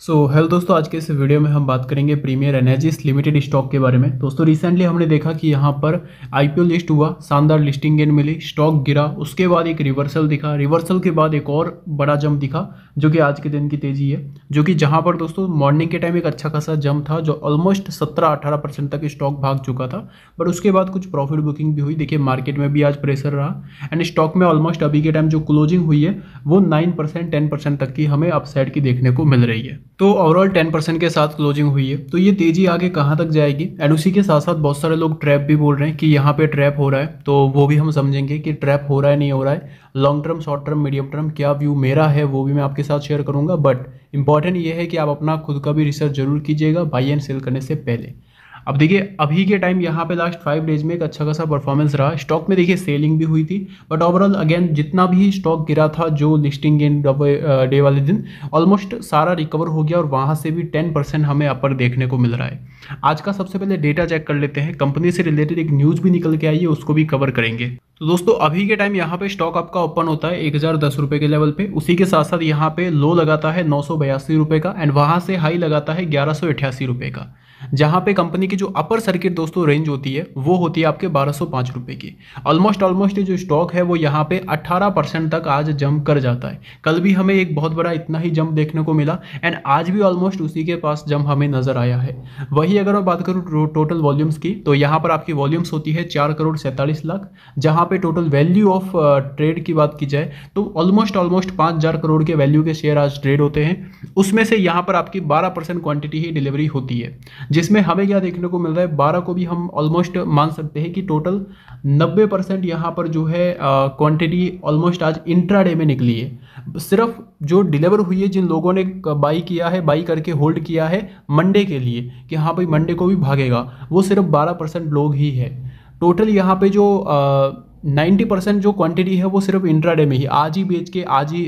सो so, hello दोस्तों आज के इस वीडियो में हम बात करेंगे प्रीमियर एनर्जीज लिमिटेड स्टॉक के बारे में दोस्तों रिसेंटली हमने देखा कि यहाँ पर आईपीओ लिस्ट हुआ शानदार लिस्टिंग गेन मिली स्टॉक गिरा उसके बाद एक रिवर्सल दिखा रिवर्सल के बाद एक और बड़ा जंप दिखा जो कि आज के दिन की तेजी है जो कि जहाँ पर दोस्तों मॉर्निंग के टाइम एक अच्छा खासा जंप था जो ऑलमोस्ट सत्रह अठारह परसेंट तक स्टॉक भाग चुका था बट उसके बाद कुछ प्रॉफिट बुकिंग भी हुई देखिए मार्केट में भी आज प्रेशर रहा एंड स्टॉक में ऑलमोस्ट अभी के टाइम जो क्लोजिंग हुई है वो नाइन परसेंट तक की हमें अपसाइड की देखने को मिल रही है तो ओवरऑल टेन परसेंट के साथ क्लोजिंग हुई है तो ये तेज़ी आगे कहाँ तक जाएगी एंड उसी के साथ साथ बहुत सारे लोग ट्रैप भी बोल रहे हैं कि यहाँ पे ट्रैप हो रहा है तो वो भी हम समझेंगे कि ट्रैप हो रहा है नहीं हो रहा है long term short term medium term क्या व्यू मेरा है वो भी मैं आपके साथ शेयर करूँगा बट इंपॉर्टेंट ये है कि आप अपना खुद का भी रिसर्च जरूर कीजिएगा बाई एंड सेल करने से पहले अब देखिए अभी के टाइम यहाँ पे लास्ट फाइव डेज में एक अच्छा खासा परफॉर्मेंस रहा स्टॉक में देखिए सेलिंग भी हुई थी बट ओवरऑल अगेन जितना भी स्टॉक गिरा था जो लिस्टिंग इन डे वाले दिन ऑलमोस्ट सारा रिकवर हो गया और वहाँ से भी टेन परसेंट हमें अपर देखने को मिल रहा है आज का सबसे पहले डेटा चेक कर लेते हैं कंपनी से रिलेटेड एक न्यूज़ भी निकल के आई है उसको भी कवर करेंगे तो दोस्तों अभी के टाइम यहाँ पे स्टॉक आपका ओपन होता है एक हज़ार दस रुपये के लेवल पे उसी के साथ साथ यहाँ पे लो लगाता है नौ सौ बयासी रुपये का एंड वहाँ से हाई लगाता है ग्यारह सौ अठासी रुपये का जहाँ पे कंपनी की जो अपर सर्किट दोस्तों रेंज होती है वो होती है आपके बारह सौ पांच रुपए की ऑलमोस्ट ऑलमोस्ट जो स्टॉक है वो यहाँ पे अट्ठारह परसेंट तक आज जंप कर जाता है कल भी हमें एक बहुत बड़ा इतना ही जंप देखने को मिला एंड आज भी ऑलमोस्ट उसी के पास जंप हमें नज़र आया है वही अगर मैं बात करूँ टोटल वॉल्यूम्स की तो यहाँ पर आपकी वॉल्यूम्स होती है चार करोड़ सैंतालीस लाख जहाँ पे टोटल वैल्यू ऑफ ट्रेड की बात की जाए तो ऑलमोस्ट ऑलमोस्ट पाँच हज़ार करोड़ के वैल्यू के शेयर आज ट्रेड होते हैं उसमें से यहाँ पर आपकी बारह परसेंट क्वान्टिटी ही डिलीवरी होती है जिस जिसमें हमें क्या देखने को मिल रहा है बारह को भी हम ऑलमोस्ट मान सकते हैं कि टोटल नब्बे परसेंट यहाँ पर जो है क्वांटिटी ऑलमोस्ट आज इंट्राडे में निकली है सिर्फ जो डिलीवर हुई है जिन लोगों ने बाई किया है बाई करके होल्ड किया है मंडे के लिए कि हाँ भाई मंडे को भी भागेगा वो सिर्फ बारह परसेंट लोग ही है टोटल यहाँ पर जो आ, 90 परसेंट जो क्वांटिटी है वो सिर्फ इंट्राडे में ही आज ही बेच के आज ही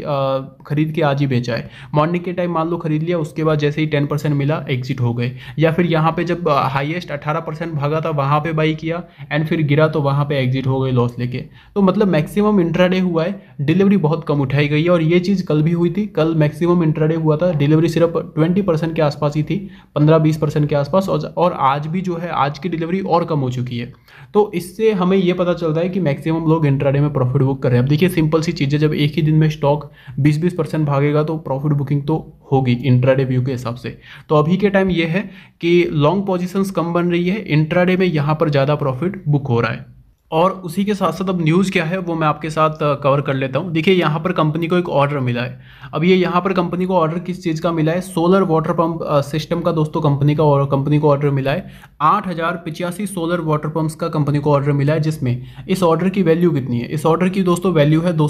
खरीद के आज ही बेचा है मॉर्निंग के टाइम मान लो खरीद लिया उसके बाद जैसे ही 10 परसेंट मिला एग्जिट हो गए या फिर यहाँ पे जब हाईएस्ट 18 परसेंट भागा था वहाँ पे बाई किया एंड फिर गिरा तो वहाँ पे एग्जिट हो गए लॉस लेके तो मतलब मैक्सिमम इंट्राडे हुआ है डिलीवरी बहुत कम उठाई गई है और ये चीज़ कल भी हुई थी कल मैक्सिमम इंट्राडे हुआ था डिलीवरी सिर्फ ट्वेंटी के आसपास ही थी पंद्रह बीस के आसपास और आज भी जो है आज की डिलीवरी और कम हो चुकी है तो इससे हमें ये पता चलता है कि मैक्सिमम मैक्सिमम लोग इंट्राडे में प्रॉफिट बुक कर रहे हैं अब देखिए सिंपल सी चीज़ है जब एक ही दिन में स्टॉक 20-20 परसेंट भागेगा तो प्रॉफिट बुकिंग तो होगी इंट्राडे व्यू के हिसाब से तो अभी के टाइम ये है कि लॉन्ग पोजिशंस कम बन रही है इंट्राडे में यहाँ पर ज़्यादा प्रॉफिट बुक हो रहा है और उसी के साथ साथ अब न्यूज़ क्या है वो मैं आपके साथ कवर कर लेता हूँ देखिए यहाँ पर कंपनी को एक ऑर्डर मिला है अब ये यहाँ पर कंपनी को ऑर्डर किस चीज़ का मिला है सोलर वाटर पंप सिस्टम का दोस्तों कंपनी का कंपनी को ऑर्डर मिला है आठ हज़ार पिचासी सोलर वाटर पंप्स का कंपनी को ऑर्डर मिला है जिसमें इस ऑर्डर की वैल्यू कितनी है इस ऑर्डर की दोस्तों वैल्यू है दो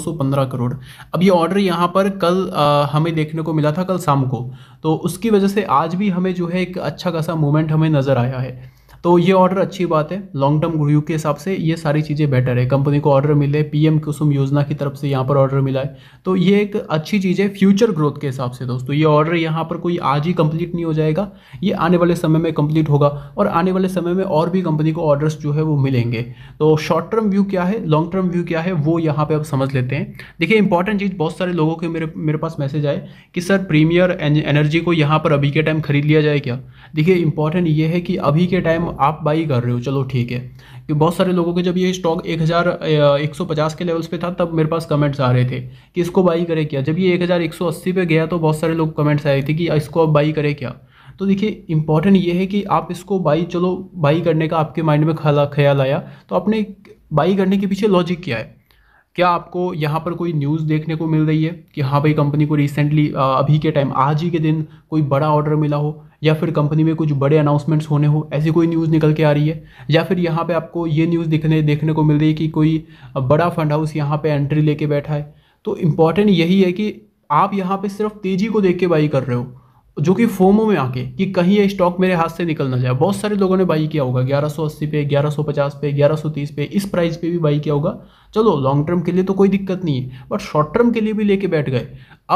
करोड़ अब ये ऑर्डर यहाँ पर कल आ, हमें देखने को मिला था कल शाम को तो उसकी वजह से आज भी हमें जो है एक अच्छा खासा मूवमेंट हमें नज़र आया है तो ये ऑर्डर अच्छी बात है लॉन्ग टर्म व्यू के हिसाब से ये सारी चीज़ें बेटर है कंपनी को ऑर्डर मिले पीएम कुसुम योजना की तरफ से यहाँ पर ऑर्डर मिला है तो ये एक अच्छी चीज़ है फ्यूचर ग्रोथ के हिसाब से दोस्तों ये ऑर्डर यहाँ पर कोई आज ही कंप्लीट नहीं हो जाएगा ये आने वाले समय में कंप्लीट होगा और आने वाले समय में और भी कंपनी को ऑर्डर्स जो है वो मिलेंगे तो शॉर्ट टर्म व्यू क्या है लॉन्ग टर्म व्यू क्या है वो यहाँ पर आप समझ लेते हैं देखिए इंपॉर्टेंट चीज़ बहुत सारे लोगों के मेरे मेरे पास मैसेज आए कि सर प्रीमियर एनर्जी को यहाँ पर अभी के टाइम खरीद लिया जाए क्या देखिए इंपॉर्टेंट ये है कि अभी के टाइम आप बाई कर रहे हो चलो ठीक है कि बहुत सारे लोगों के जब ये स्टॉक एक हज़ार एक सौ पचास के लेवल्स पे था तब मेरे पास कमेंट्स आ रहे थे कि इसको बाई करे क्या जब ये एक हज़ार एक सौ अस्सी पे गया तो बहुत सारे लोग कमेंट्स आए थे कि इसको आप बाई करें क्या तो देखिए इंपॉर्टेंट ये है कि आप इसको बाई चलो बाई करने का आपके माइंड में खला ख्याल आया तो आपने बाई करने के पीछे लॉजिक क्या है क्या आपको यहाँ पर कोई न्यूज़ देखने को मिल रही है कि हाँ भाई कंपनी को रिसेंटली अभी के टाइम आज ही के दिन कोई बड़ा ऑर्डर मिला हो या फिर कंपनी में कुछ बड़े अनाउंसमेंट्स होने हो ऐसी कोई न्यूज़ निकल के आ रही है या फिर यहाँ पे आपको ये न्यूज़ दिखने देखने को मिल रही है कि कोई बड़ा फंड हाउस यहाँ पे एंट्री लेके बैठा है तो इम्पॉर्टेंट यही है कि आप यहाँ पे सिर्फ तेज़ी को देख के बाई कर रहे हो जो कि फोमो में आके कि कहीं ये स्टॉक मेरे हाथ से निकल ना जाए बहुत सारे लोगों ने बाई किया होगा 1180 पे 1150 पे 1130 पे इस प्राइस पे भी बाई किया होगा चलो लॉन्ग टर्म के लिए तो कोई दिक्कत नहीं है बट शॉर्ट टर्म के लिए भी लेके बैठ गए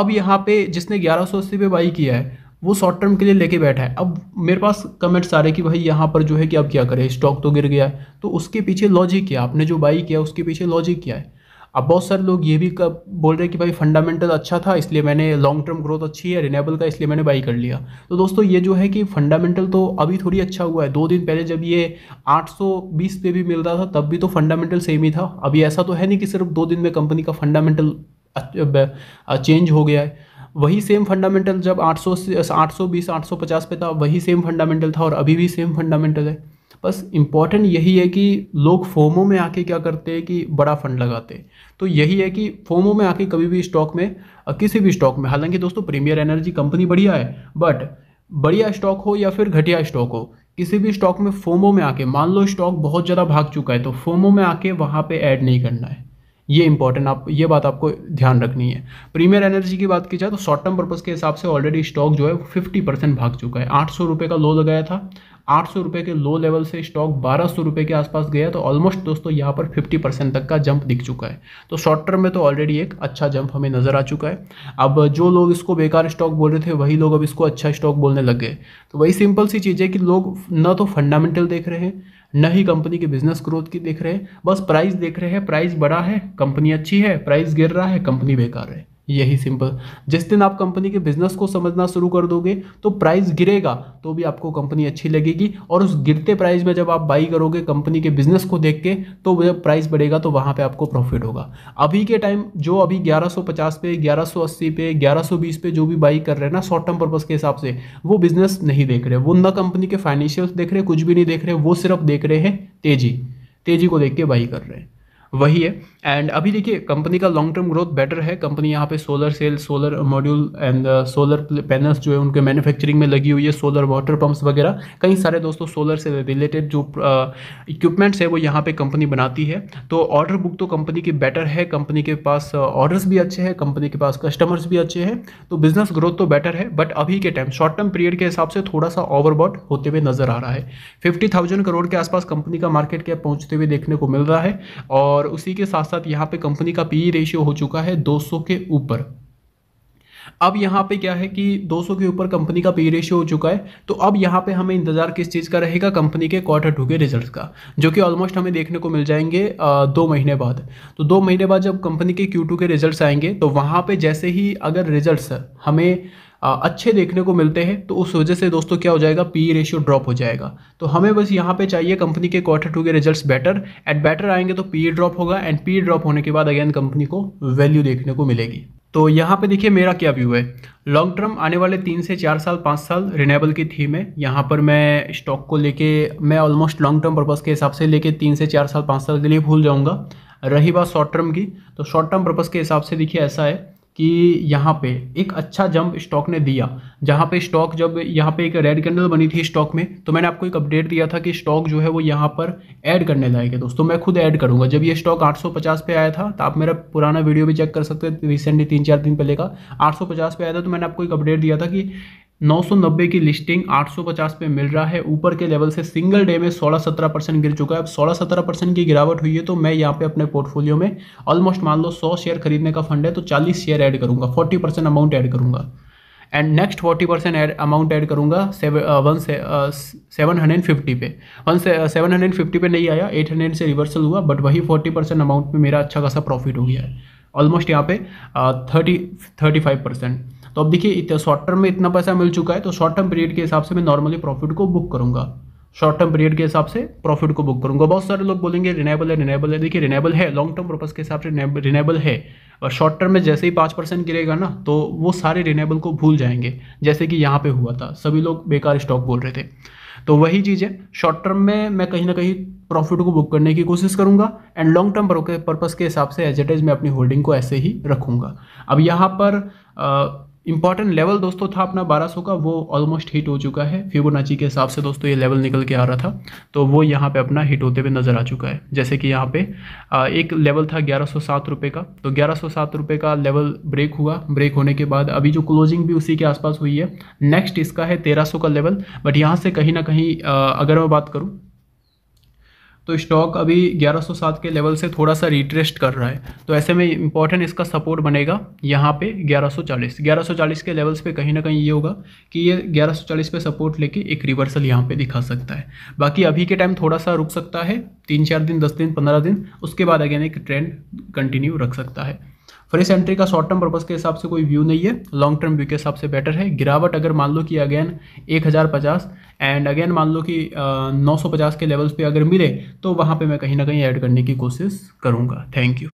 अब यहाँ पे जिसने 1180 पे बाई किया है वो शॉर्ट टर्म के लिए लेके बैठा है अब मेरे पास कमेंट्स आ रहे हैं कि भाई यहाँ पर जो है कि अब क्या करें स्टॉक तो गिर गया है तो उसके पीछे लॉजिक क्या आपने जो बाई किया उसके पीछे लॉजिक क्या है अब बहुत सारे लोग ये भी कब बोल रहे हैं कि भाई फंडामेंटल अच्छा था इसलिए मैंने लॉन्ग टर्म ग्रोथ अच्छी है रिनेबल का इसलिए मैंने बाई कर लिया तो दोस्तों ये जो है कि फंडामेंटल तो अभी थोड़ी अच्छा हुआ है दो दिन पहले जब ये 820 पे भी मिल रहा था तब भी तो फंडामेंटल सेम ही था अभी ऐसा तो है नहीं कि सिर्फ दो दिन में कंपनी का फंडामेंटल चेंज हो गया है वही सेम फंडामेंटल जब 800 से 820 850 पे था वही सेम फंडामेंटल था और अभी भी सेम फंडामेंटल है बस इम्पॉर्टेंट यही है कि लोग फोमो में आके क्या करते हैं कि बड़ा फंड लगाते हैं तो यही है कि फोमो में आके कभी भी स्टॉक में किसी भी स्टॉक में हालांकि दोस्तों प्रीमियर एनर्जी कंपनी बढ़िया है बट बढ़िया स्टॉक हो या फिर घटिया स्टॉक हो किसी भी स्टॉक में फोमो में आके मान लो स्टॉक बहुत ज़्यादा भाग चुका है तो फोमो में आके वहाँ पे ऐड नहीं करना है ये इंपॉर्टेंट आप ये बात आपको ध्यान रखनी है प्रीमियर एनर्जी की बात की जाए तो शॉर्ट टर्म पर्पज़ के हिसाब से ऑलरेडी स्टॉक जो है वो फिफ्टी परसेंट भाग चुका है आठ सौ रुपये का लो लगाया था आठ सौ रुपये के लो लेवल से स्टॉक बारह सौ रुपये के आसपास गया तो ऑलमोस्ट दोस्तों यहाँ पर फिफ्टी परसेंट तक का जंप दिख चुका है तो शॉर्ट टर्म में तो ऑलरेडी एक अच्छा जंप हमें नज़र आ चुका है अब जो लोग इसको बेकार स्टॉक बोल रहे थे वही लोग अब इसको अच्छा स्टॉक बोलने लग गए तो वही सिंपल सी चीज़ है कि लोग न तो फंडामेंटल देख रहे हैं न ही कंपनी के बिजनेस ग्रोथ की देख रहे हैं बस प्राइस देख रहे हैं प्राइस बड़ा है कंपनी अच्छी है प्राइस गिर रहा है कंपनी बेकार है यही सिंपल जिस दिन आप कंपनी के बिजनेस को समझना शुरू कर दोगे तो प्राइस गिरेगा तो भी आपको कंपनी अच्छी लगेगी और उस गिरते प्राइस में जब आप बाई करोगे कंपनी के बिजनेस को देख के तो जब प्राइस बढ़ेगा तो वहाँ पे आपको प्रॉफिट होगा अभी के टाइम जो अभी 1150 पे 1180 पे 1120 पे जो भी बाई कर रहे हैं ना शॉर्ट टर्म पर्पज़ के हिसाब से वो बिजनेस नहीं देख रहे वो न कंपनी के फाइनेंशियल्स देख रहे कुछ भी नहीं देख रहे वो सिर्फ देख रहे हैं तेज़ी तेज़ी को देख के बाई कर रहे हैं वही है एंड अभी देखिए कंपनी का लॉन्ग टर्म ग्रोथ बेटर है कंपनी यहाँ पे solar cell solar module and solar panels जो है उनके मैन्युफैक्चरिंग में लगी हुई है सोलर वाटर पंप्स वगैरह कई सारे दोस्तों सोलर से रिलेटेड जो इक्विपमेंट्स uh, है वो यहाँ पे कंपनी बनाती है तो ऑर्डर बुक तो कंपनी की बेटर है कंपनी के पास ऑर्डर्स uh, भी अच्छे हैं कंपनी के पास कस्टमर्स भी अच्छे हैं तो बिजनेस ग्रोथ तो बेटर है बट अभी के टाइम शॉर्ट टर्म पीरियड के हिसाब से थोड़ा सा ओवरबॉट होते हुए नजर आ रहा है फिफ्टी करोड़ के आसपास कंपनी का मार्केट कैप पहुंचते हुए देखने को मिल रहा है और और उसी के साथ साथ यहाँ पे कंपनी का पी रेशियो e हो चुका है 200 के ऊपर अब यहाँ पे क्या है कि 200 के ऊपर कंपनी का पी रेशियो e हो चुका है तो अब यहाँ पे हमें इंतजार किस चीज़ का रहेगा कंपनी के क्वार्टर टू के रिजल्ट का जो कि ऑलमोस्ट हमें देखने को मिल जाएंगे आ, दो महीने बाद तो दो महीने बाद जब कंपनी के क्यू के रिजल्ट आएंगे तो वहाँ पर जैसे ही अगर रिजल्ट हमें अच्छे देखने को मिलते हैं तो उस वजह से दोस्तों क्या हो जाएगा पी रेशियो ड्रॉप हो जाएगा तो हमें बस यहाँ पे चाहिए कंपनी के क्वार्टर टू के रिजल्ट्स बेटर एट बेटर आएंगे तो पी ड्रॉप e होगा एंड पी ड्रॉप होने के बाद अगेन कंपनी को वैल्यू देखने को मिलेगी तो यहाँ पे देखिए मेरा क्या व्यू है लॉन्ग टर्म आने वाले तीन से चार साल पाँच साल रिनेबल की थीम है यहाँ पर मैं स्टॉक को लेके मैं ऑलमोस्ट लॉन्ग टर्म पर्पज़ के हिसाब से लेके तीन से चार साल पाँच साल के लिए भूल जाऊँगा रही बात शॉर्ट टर्म की तो शॉर्ट टर्म पर्पज़ के हिसाब से देखिए ऐसा है कि यहाँ पे एक अच्छा जंप स्टॉक ने दिया जहाँ पे स्टॉक जब यहाँ पे एक रेड कैंडल बनी थी स्टॉक में तो मैंने आपको एक अपडेट दिया था कि स्टॉक जो है वो यहाँ पर ऐड करने लायक है दोस्तों मैं खुद ऐड करूँगा जब ये स्टॉक 850 पे आया था तो आप मेरा पुराना वीडियो भी चेक कर सकते हैं रिसेंटली तीन चार दिन पहले का आठ पे आया था तो मैंने आपको एक अपडेट दिया था कि 990 की लिस्टिंग 850 पे मिल रहा है ऊपर के लेवल से सिंगल डे में 16-17 परसेंट गिर चुका है अब 16-17 परसेंट की गिरावट हुई है तो मैं यहाँ पे अपने पोर्टफोलियो में ऑलमोस्ट मान लो 100 शेयर खरीदने का फंड है तो 40 शेयर ऐड करूँगा 40 परसेंट अमाउंट ऐड करूँगा and next forty percent amount add करूँगा वन सेवन हंड्रेड फिफ्टी पे वन सेवन हंड्रेड फिफ्टी पे नहीं आया एट हंड्रेड से रिवर्सल हुआ बट वही फोर्टी परसेंट अमाउंट में मेरा अच्छा खासा प्रॉफिट हो गया है ऑलमोस्ट यहाँ पे थर्टी थर्टी फाइव परसेंट तो अब देखिए इतना शॉर्ट टर्म में इतना पैसा मिल चुका है तो शॉर्ट टर्म पीरियड के हिसाब से मैं नॉर्मली प्रॉफिट को बुक करूंगा शॉर्ट टर्म पीरियड के हिसाब से प्रॉफिट को बुक करूंगा बहुत सारे लोग बोलेंगे रिनेबल है रिनेबल है देखिए रिनेबल है लॉन्ग टर्म पर्पज के हिसाब से रिनेबल है और शॉर्ट टर्म में जैसे ही पाँच परसेंट गिरेगा ना तो वो सारे रिनेबल को भूल जाएंगे जैसे कि यहाँ पे हुआ था सभी लोग बेकार स्टॉक बोल रहे थे तो वही चीज़ है शॉर्ट टर्म में मैं कहीं ना कहीं प्रॉफिट को बुक करने की कोशिश करूंगा एंड लॉन्ग टर्म पर्पज़ के हिसाब से एज एट एज मैं अपनी होल्डिंग को ऐसे ही रखूँगा अब यहाँ पर आ, इंपॉर्टेंट लेवल दोस्तों था अपना 1200 का वो ऑलमोस्ट हिट हो चुका है फिबोनाची के हिसाब से दोस्तों ये लेवल निकल के आ रहा था तो वो यहाँ पे अपना हिट होते हुए नज़र आ चुका है जैसे कि यहाँ पे एक लेवल था ग्यारह सौ का तो ग्यारह सौ का लेवल ब्रेक हुआ ब्रेक होने के बाद अभी जो क्लोजिंग भी उसी के आसपास हुई है नेक्स्ट इसका है तेरह का लेवल बट यहाँ से कहीं ना कहीं अगर मैं बात करूँ तो स्टॉक अभी 1107 के लेवल से थोड़ा सा रिट्रेस्ट कर रहा है तो ऐसे में इंपॉर्टेंट इसका सपोर्ट बनेगा यहाँ पे 1140 1140 के लेवल्स पे कहीं ना कहीं ये होगा कि ये 1140 पे सपोर्ट लेके एक रिवर्सल यहाँ पे दिखा सकता है बाकी अभी के टाइम थोड़ा सा रुक सकता है तीन चार दिन दस दिन पंद्रह दिन उसके बाद अगेन एक ट्रेंड कंटिन्यू रख सकता है फ्रेश एंट्री का शॉर्ट टर्म पर्पज़ के हिसाब से कोई व्यू नहीं है लॉन्ग टर्म व्यू के हिसाब से बेटर है गिरावट अगर मान लो कि अगेन एक हज़ार पचास एंड अगेन मान लो कि नौ सौ पचास के लेवल्स पर अगर मिले तो वहाँ पर मैं कहीं ना कहीं ऐड करने की कोशिश करूँगा थैंक यू